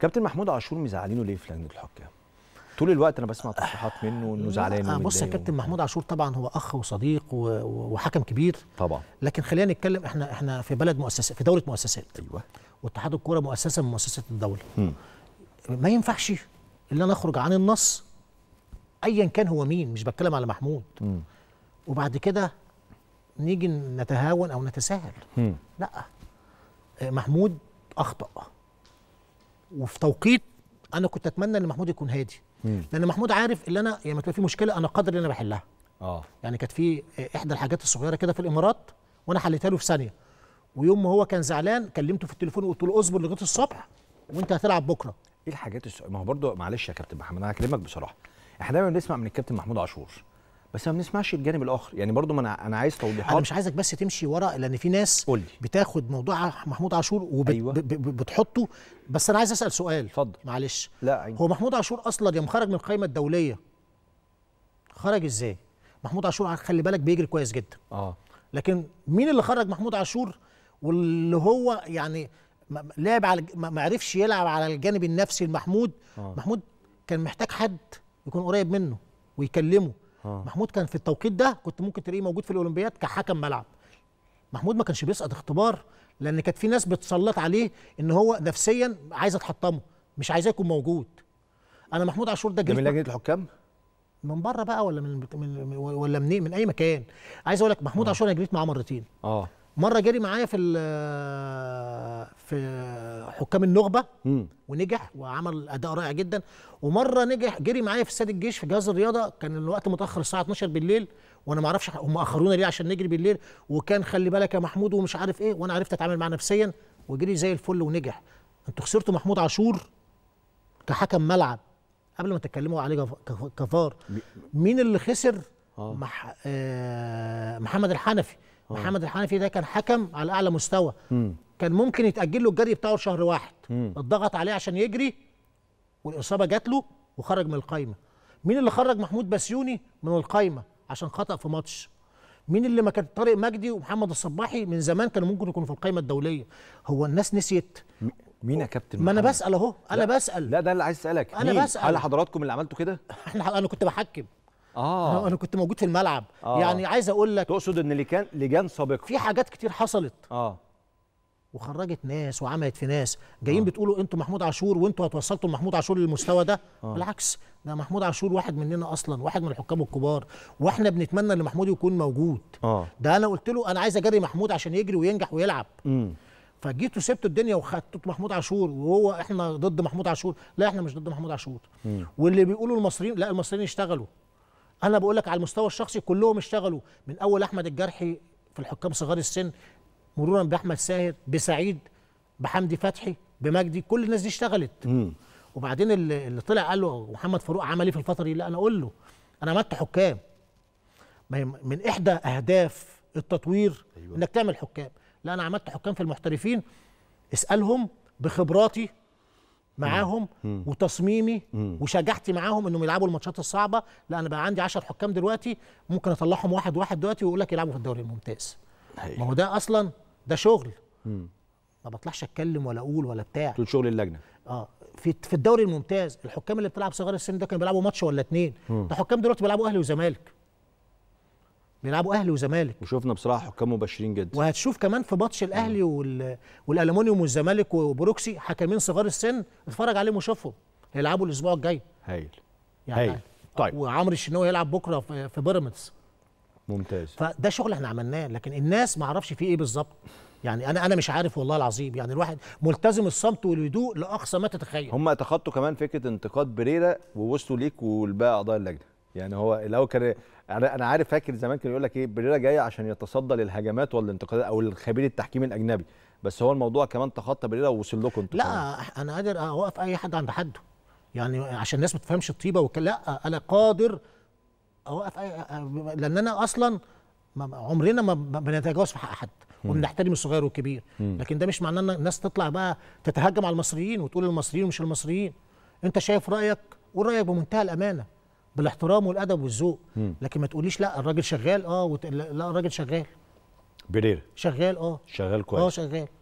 كابتن محمود عاشور مزعلينه ليه في لجنه الحكام؟ طول الوقت انا بسمع تصريحات آه، منه انه زعلان منه آه، بص يا كابتن محمود عاشور طبعا هو اخ وصديق وحكم كبير طبعا لكن خلينا نتكلم احنا احنا في بلد مؤسسه في دوله مؤسسات ايوه واتحاد الكوره مؤسسه من مؤسسات الدوله م. ما ينفعش ان انا اخرج عن النص ايا كان هو مين مش بتكلم على محمود م. وبعد كده نيجي نتهاون او نتساهل م. لا آه، محمود اخطأ وفي توقيت انا كنت اتمنى ان محمود يكون هادي مم. لان محمود عارف ان انا لما يعني تبقى في مشكله انا قادر ان انا بحلها اه يعني كانت في احدى الحاجات الصغيره كده في الامارات وانا حليتها له في ثانيه ويوم ما هو كان زعلان كلمته في التليفون وقلت له اصبر لغايه الصبح وانت هتلعب بكره ايه الحاجات الس... ما هو برضه معلش يا كابتن محمد انا هكلمك بصراحه احنا دايما بنسمع من الكابتن محمود عاشور بس ما بنسمعش الجانب الاخر يعني برضو ما انا عايز توضيحات انا مش عايزك بس تمشي ورا لان في ناس قولي. بتاخد موضوع محمود عاشور وبتحطه أيوة. بس انا عايز اسال سؤال اتفضل معلش لا أيوة. هو محمود عاشور اصلا يوم خرج من القائمه الدوليه خرج ازاي محمود عاشور خلي بالك بيجري كويس جدا اه لكن مين اللي خرج محمود عاشور واللي هو يعني لعب على ما عرفش يلعب على الجانب النفسي لمحمود آه. محمود كان محتاج حد يكون قريب منه ويكلمه آه. محمود كان في التوقيت ده كنت ممكن تلاقيه موجود في الاولمبياد كحكم ملعب محمود ما كانش بيسقط اختبار لان كانت في ناس بتسلط عليه ان هو نفسيا عايز اتحطمه مش عايزاه يكون موجود انا محمود عاشور ده من لجنه الحكام من بره بقى ولا من, من ولا منين من اي مكان عايز اقول لك محمود آه. عاشور انا جريت معاه مرتين اه مره جري معايا في في حكام النخبه ونجح وعمل اداء رائع جدا ومره نجح جري معايا في استاد الجيش في جهاز الرياضه كان الوقت متاخر الساعه 12 بالليل وانا ما اعرفش هم اخرونا ليه عشان نجري بالليل وكان خلي بالك يا محمود ومش عارف ايه وانا عرفت اتعامل معاه نفسيا وجري زي الفل ونجح انتوا خسرتوا محمود عاشور كحكم ملعب قبل ما تتكلموا عليه كفار مين اللي خسر آه. مح... آه محمد الحنفي آه. محمد الحنفي ده كان حكم على اعلى مستوى كان ممكن يتاجل له الجري بتاعه لشهر واحد مم. اتضغط عليه عشان يجري والاصابه جات له وخرج من القايمه مين اللي خرج محمود بسيوني من القايمه عشان خطا في ماتش مين اللي ما كان طارق مجدي ومحمد الصباحي من زمان كانوا ممكن يكونوا في القايمه الدوليه هو الناس نسيت مين يا كابتن ما انا بسال اهو انا بسال لا ده اللي عايز اسالك انا مين؟ بسال هل حضراتكم اللي عملتوا كده احنا انا كنت بحكم اه انا كنت موجود في الملعب آه. يعني عايز اقول لك تقصد ان اللي كان لجان سابقه في حاجات كتير حصلت اه وخرجت ناس وعملت في ناس جايين آه. بتقولوا انتوا محمود عاشور وانتوا هتوصلتوا محمود عاشور للمستوى ده آه. بالعكس ده محمود عاشور واحد مننا اصلا واحد من الحكام الكبار واحنا بنتمنى ان محمود يكون موجود آه. ده انا قلت له انا عايز اجري محمود عشان يجري وينجح ويلعب فجيت وسبت الدنيا وخدت محمود عاشور وهو احنا ضد محمود عاشور لا احنا مش ضد محمود عاشور واللي بيقولوا المصريين لا المصريين اشتغلوا انا بقول لك على المستوى الشخصي كلهم اشتغلوا من اول احمد الجرحي في الحكام صغار السن مرورا باحمد ساهر بسعيد بحمدي فتحي بمجدي كل الناس دي اشتغلت مم. وبعدين اللي طلع قال له محمد فاروق عمل ايه في الفتره دي لا انا اقول له انا عملت حكام من احدى اهداف التطوير أيوة. انك تعمل حكام لا انا عملت حكام في المحترفين اسالهم بخبراتي معاهم وتصميمي وشجعتي وشجاعتي معاهم انهم يلعبوا الماتشات الصعبه لا انا بقى عندي 10 حكام دلوقتي ممكن اطلعهم واحد واحد دلوقتي ويقول لك يلعبوا في الدوري الممتاز أيوة. ما هو ده اصلا ده شغل ما بطلعش اتكلم ولا اقول ولا بتاع دول شغل اللجنه اه في في الدوري الممتاز الحكام اللي بتلعب صغار السن ده كانوا بيلعبوا ماتش ولا اتنين ده حكام دلوقتي بيلعبوا اهلي وزمالك بيلعبوا اهلي وزمالك وشفنا بصراحه حكام مبشرين جدا وهتشوف كمان في ماتش الاهلي وال... والالومنيوم والزمالك وبروكسي حكامين صغار السن اتفرج عليهم وشوفهم هيلعبوا الاسبوع الجاي هايل يعني هايل طيب وعمرو الشناوي هيلعب بكره في بيراميدز ممتاز فده شغل احنا عملناه لكن الناس ما اعرفش فيه ايه بالظبط يعني انا انا مش عارف والله العظيم يعني الواحد ملتزم الصمت والهدوء لاقصى ما تتخيل هم تخطوا كمان فكره انتقاد بريرا ووصلوا ليك والباقي اعضاء اللجنه يعني هو لو كان انا عارف فاكر زمان كان يقول لك ايه بريرا جاي عشان يتصدى للهجمات والانتقادات او الخبير التحكيم الاجنبي بس هو الموضوع كمان تخطى بريرا ووصل لكم انتوا لا كمان. انا قادر اوقف اي حد عند حده يعني عشان الناس ما تفهمش الطيبه لا انا قادر اوقف لان انا اصلا عمرنا ما بنتجاوز في حق حد وبنحترم الصغير والكبير لكن ده مش معناه ان الناس تطلع بقى تتهجم على المصريين وتقول المصريين ومش المصريين انت شايف رايك ورايك بمنتهى الامانه بالاحترام والادب والذوق لكن ما تقوليش لا الراجل شغال اه وت... لا الراجل شغال بريرة شغال اه شغال آه، كويس اه شغال